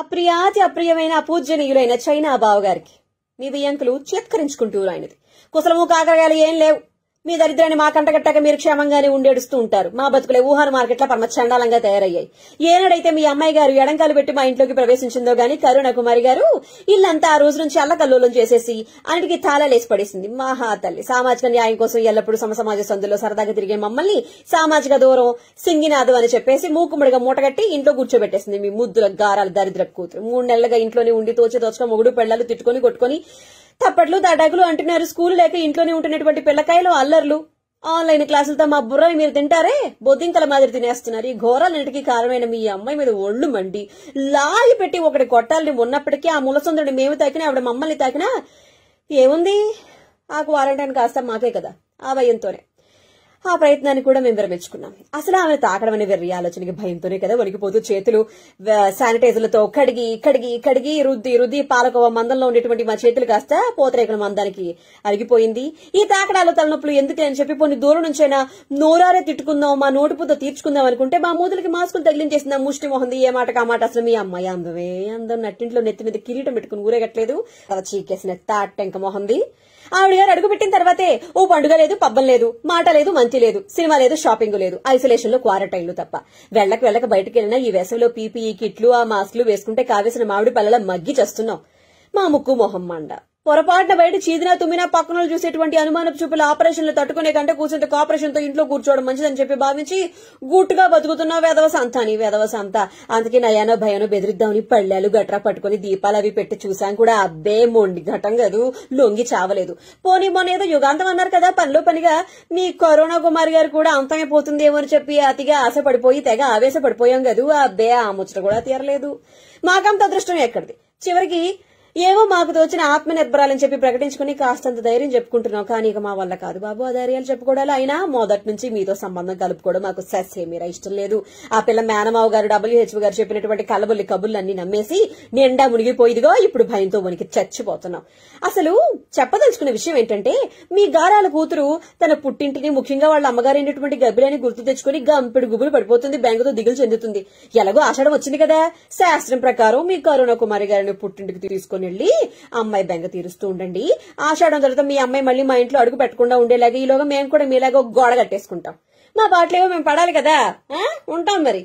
అప్రియాతి అప్రియమైన పూజనీయులైన China బావగారికి మీ వియంకులు చేత్కరించుకుంటూ ఆయనది కుసలము కాకరగాలు ఏం లేవు మీ దరిద్రాన్ని మా కంటగట్టాక మీరు క్షేమంగానే ఉండేడుస్తూ ఉంటారు మా బతుకులే ఊహాను మార్కెట్ల పరమచండాలంగా తయారయ్యాయి ఏనాడైతే మీ అమ్మాయి గారు ఎడంకాలు పెట్టి మా ఇంట్లోకి ప్రవేశించిందో గాని కరుణ కుమారి గారు ఇల్లంతా ఆ రోజు నుంచి అల్లకల్లోలం చేసేసి అన్నిటికీ తాళాలేసి పడేసింది మహాతల్లి సామాజిక న్యాయం కోసం ఎల్లప్పుడూ సమసమాజ సందులో సరదాగా తిరిగే మమ్మల్ని సామాజిక దూరం సింగినాదు అని చెప్పేసి మూకుముడిగా మూటగట్టి ఇంట్లో కూర్చోబెట్టేసింది మీ ముద్దుల గారాలు దరిద్ర కూతురు మూడు నెలలుగా ఇంట్లోనే ఉండి తోచి తోచక మొగుడు పెళ్లాలు తిట్టుకొని కొట్టుకొని తప్పట్లు తడాకులు అంటున్నారు స్కూల్ లేక ఇంట్లోనే ఉంటున్నటువంటి పిల్లకాయలు అల్లర్లు ఆన్లైన్ క్లాసులతో మా బుర్రని మీరు తింటారే బొద్దింకల మాదిరి తినేస్తున్నారు ఈ ఘోరాలన్నిటికీ కారణమైన మీ అమ్మాయి మీద ఒళ్ళు మండి లాగి పెట్టి ఒకటి కొట్టాలని ఉన్నప్పటికీ ఆ ములసొందరుడు మేము తాకినా ఆవిడ మమ్మల్ని తాకినా ఏముంది ఆ క్వారంటైన్ కాస్త మాకే కదా ఆ భయంతోనే ఆ ప్రయత్నాన్ని కూడా మేము విరమించుకున్నాం అసలు ఆమె తాకడం అనే వెర్రి ఆలోచనకి భయంతోనే కదా వణికిపోతూ చేతులు శానిటైజర్లతో కడిగి కడిగి కడిగి రుద్ది రుద్ది పాలకోవ మందంలో ఉండేటువంటి మా చేతులు కాస్త పోతరేకుల మందానికి అరిగిపోయింది ఈ తాకడాలు తలనొప్పులు ఎందుకు అని చెప్పి కొన్ని దూరం నుంచైనా నోరారే తిట్టుకుందాం మా నోటుపుతో తీర్చుకుందాం అనుకుంటే మా మూతులకి మాస్కులు తగిలించేసిన ముష్టి మొహంది ఏ మాట కామాట అసలు మీ అమ్మాయి అందమే అందం నట్టింట్లో నెత్తి మీద కిరీటం పెట్టుకుని ఊరేగట్లేదు చీకేసిన తాటెంక మొహంది ఆవిడ గారు అడుగు పెట్టిన తర్వాతే ఓ పండుగ లేదు పబ్బం లేదు మాట లేదు మంచి లేదు సినిమా లేదు షాపింగ్ లేదు ఐసోలేషన్ లో క్వారంటైన్లు తప్ప వెళ్లకు వెళ్ళక బయటకు వెళ్ళినా ఈ వేసవిలో పీపీఈ కిట్లు ఆ మాస్క్లు వేసుకుంటే కావేసిన మామిడి పల్లెల మగ్గి చేస్తున్నాం మా ముక్కు మొహం మండ పొరపాటున బయట చీదినా తుమ్మినా పక్కన చూసేటువంటి అనుమానపు చూపుల ఆపరేషన్లు తట్టుకునే కంటే కూర్చుంత ఆపరేషన్ తో ఇంట్లో కూర్చోవడం మంచిదని చెప్పి భావించి గుట్టుగా బతుకుతున్నావు వేదవ సంత అని వేదవ సంత అందుకే నయానో భయానో బెదిరిద్దామని పళ్ళాలు గట్రా పట్టుకుని దీపాలు అవి పెట్టి చూసాం కూడా అబ్బే మొండి ఘటం కాదు లొంగి చావలేదు పోనీ మొన్న ఏదో యుగాంతం అన్నారు కదా పనిలో పనిగా మీ కరోనా కుమారి గారు కూడా ఏమో అని చెప్పి అతిగా ఆశపడిపోయి తెగ ఆవేశపడిపోయాం కదూ అబ్బే ఆ ముచ్చట కూడా తీరలేదు మాకంత అదృష్టం ఎక్కడిది చివరికి ఏవో మాకు తోచిన ఆత్మనిర్భరాలని చెప్పి ప్రకటించుకుని కాస్తంత ధైర్యం చెప్పుకుంటున్నాం కానీ ఇక మా వల్ల కాదు బాబు ఆ ధైర్యాలు చెప్పుకోవడాలు అయినా మొదటి నుంచి మీతో సంబంధం కలుపుకోవడం మాకు సెస్ ఏమీరా ఇష్టం లేదు ఆ పిల్ల మేనమావు గారు డబ్ల్యూహెచ్ఓ గారు చెప్పినటువంటి కలబుల్లి కబుల్లన్నీ నమ్మేసి నిండా మునిగిపోయిదిగో ఇప్పుడు భయంతో మునికి చచ్చిపోతున్నాం అసలు చెప్పదలుచుకునే విషయం ఏంటంటే మీ గారాల కూతురు తన పుట్టింటిని ముఖ్యంగా వాళ్ళ అమ్మగారైనటువంటి గబ్బిలని గుర్తు తెచ్చుకుని గంపెడు గుబులు పడిపోతుంది బ్యాంకుతో దిగులు చెందుతుంది ఎలాగో ఆషాఢం వచ్చింది కదా శాస్త్రం ప్రకారం మీ కరోనా కుమారి గారిని పుట్టింటికి తీసుకుని తీసుకుని వెళ్ళి అమ్మాయి బెంగ తీరుస్తూ ఉండండి ఆషాఢం తర్వాత మీ అమ్మాయి మళ్ళీ మా ఇంట్లో అడుగు పెట్టకుండా ఉండేలాగా ఈలోగా మేము కూడా మీలాగా గోడ కట్టేసుకుంటాం మా పాటలేవో మేము పడాలి కదా ఉంటాం మరి